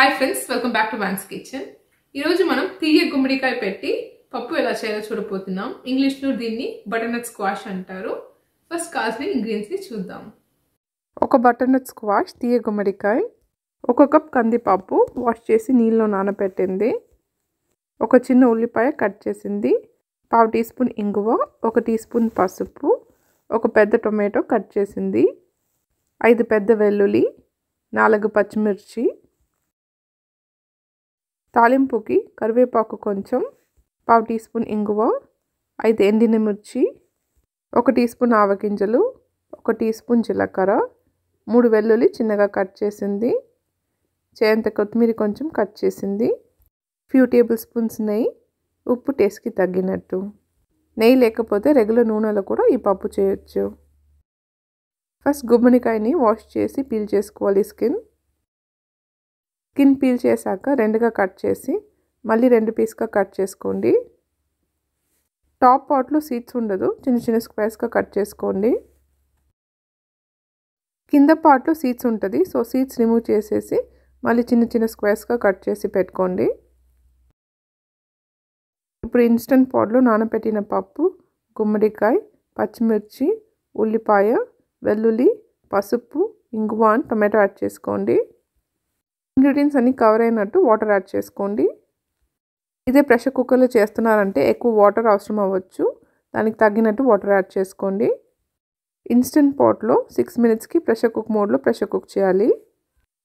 hi friends welcome back to man's kitchen ఈరోజు మనం తీయ గుమ్మడికాయ పెట్టి పప్పు ఎలా చేయాలో చూడబోతున్నాం ఇంగ్లీష్లో దీన్ని బటర్నట్ స్క్వాష్ అంటారు ఫస్ట్ కావాల్సిన ఇంగ్రీడియంట్స్ని చూద్దాం ఒక బటర్నట్ స్క్వాష్ తీయ గుమ్మడికాయ ఒక కప్ కందిపప్పు వాష్ చేసి నీళ్ళలో నానబెట్టింది ఒక చిన్న ఉల్లిపాయ కట్ చేసింది పావు టీ స్పూన్ ఇంగువ ఒక టీ స్పూన్ పసుపు ఒక పెద్ద టొమాటో కట్ చేసింది ఐదు పెద్ద వెల్లుల్లి నాలుగు పచ్చిమిర్చి తాలింపుకి కరివేపాకు కొంచెం పావు టీ స్పూన్ ఇంగువ ఐదు ఎండిన మిర్చి ఒక టీ స్పూన్ ఆవగింజలు ఒక టీ స్పూన్ జీలకర్ర మూడు వెల్లుల్లి చిన్నగా కట్ చేసింది చేయంత కొత్తిమీర కొంచెం కట్ చేసింది ఫ్యూ టేబుల్ స్పూన్స్ నెయ్యి ఉప్పు టేస్ట్కి తగ్గినట్టు నెయ్యి లేకపోతే రెగ్యులర్ నూనెలో కూడా ఈ పప్పు చేయొచ్చు ఫస్ట్ గుమ్మడికాయని వాష్ చేసి పీల్ చేసుకోవాలి స్కిన్ స్కిన్ పీల్ చేశాక రెండుగా కట్ చేసి మళ్ళీ రెండు పీస్గా కట్ చేసుకోండి టాప్ పార్ట్లో సీట్స్ ఉండదు చిన్న చిన్న స్క్వేర్స్గా కట్ చేసుకోండి కింద పార్ట్లో సీడ్స్ ఉంటుంది సో సీడ్స్ రిమూవ్ చేసేసి మళ్ళీ చిన్న చిన్న స్క్వేర్స్గా కట్ చేసి పెట్టుకోండి ఇప్పుడు ఇన్స్టెంట్ పాట్లో నానబెట్టిన పప్పు గుమ్మడికాయ పచ్చిమిర్చి ఉల్లిపాయ వెల్లుల్లి పసుపు ఇంగువ టొమాటో యాడ్ చేసుకోండి ఇంగ్రీడియంట్స్ అన్ని కవర్ అయినట్టు వాటర్ యాడ్ చేసుకోండి ఇదే ప్రెషర్ కుక్కర్లో చేస్తున్నారంటే ఎక్కువ వాటర్ అవసరం అవ్వచ్చు దానికి తగ్గినట్టు వాటర్ యాడ్ చేసుకోండి ఇన్స్టెంట్ పాట్లో సిక్స్ మినిట్స్కి ప్రెషర్ కుక్ మోడ్లో ప్రెషర్ కుక్ చేయాలి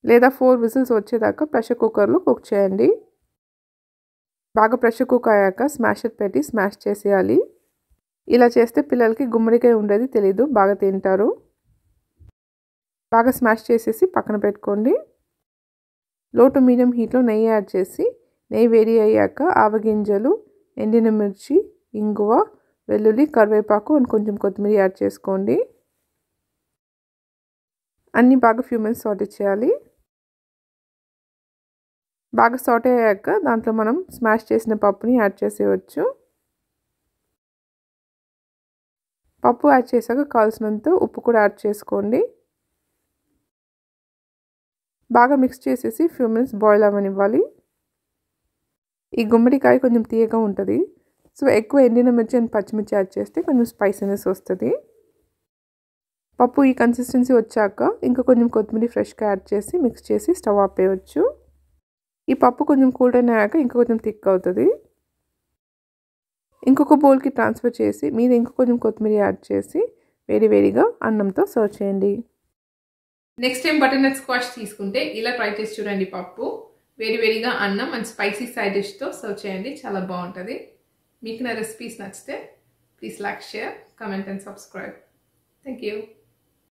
లేదా ఫోర్ విజిల్స్ వచ్చేదాకా ప్రెషర్ కుక్కర్లో కుక్ చేయండి బాగా ప్రెషర్ కుక్ అయ్యాక స్మాషర్ పెట్టి స్మాష్ చేసేయాలి ఇలా చేస్తే పిల్లలకి గుమ్మడికాయ ఉండేది తెలీదు బాగా తింటారు బాగా స్మాష్ చేసేసి పక్కన పెట్టుకోండి లో టు మీడియం హీట్లో నెయ్యి యాడ్ చేసి నెయ్యి వేడి అయ్యాక ఆవగింజలు ఎండిన మిర్చి ఇంగువ వెల్లుల్లి కరివేపాకు అండ్ కొంచెం కొత్తిమీర యాడ్ చేసుకోండి అన్నీ బాగా ఫ్యూ మినిట్స్ సాటే చేయాలి బాగా సాటే అయ్యాక దాంట్లో మనం స్మాష్ చేసిన పప్పుని యాడ్ చేసేయచ్చు పప్పు యాడ్ చేశాక కావాల్సినంత ఉప్పు కూడా యాడ్ చేసుకోండి బాగా మిక్స్ చేసేసి ఫ్యూ మినిట్స్ బాయిల్ అవ్వనివ్వాలి ఈ గుమ్మడికాయ కొంచెం తీయగా ఉంటుంది సో ఎక్కువ ఎండిన మిర్చి అండ్ పచ్చిమిర్చి యాడ్ చేస్తే కొంచెం స్పైసీనెస్ వస్తుంది పప్పు ఈ కన్సిస్టెన్సీ వచ్చాక ఇంకా కొంచెం కొత్తిమీర ఫ్రెష్గా యాడ్ చేసి మిక్స్ చేసి స్టవ్ ఆపేయవచ్చు ఈ పప్పు కొంచెం కూల్ అయినాక ఇంకా కొంచెం థిక్ అవుతుంది ఇంకొక బౌల్కి ట్రాన్స్ఫర్ చేసి మీద ఇంకా కొంచెం కొత్తిమీర యాడ్ చేసి వేడిగా అన్నంతో సర్వ్ చేయండి నెక్స్ట్ టైం బటర్నట్ స్క్వాష్ తీసుకుంటే ఇలా ట్రై చేసి చూడండి పప్పు వేడివేడిగా అన్నం అండ్ స్పైసీ సైడ్ డిష్తో సర్వ్ చేయండి చాలా బాగుంటుంది మీకు నా రెసిపీస్ నచ్చితే please like share comment and subscribe thank you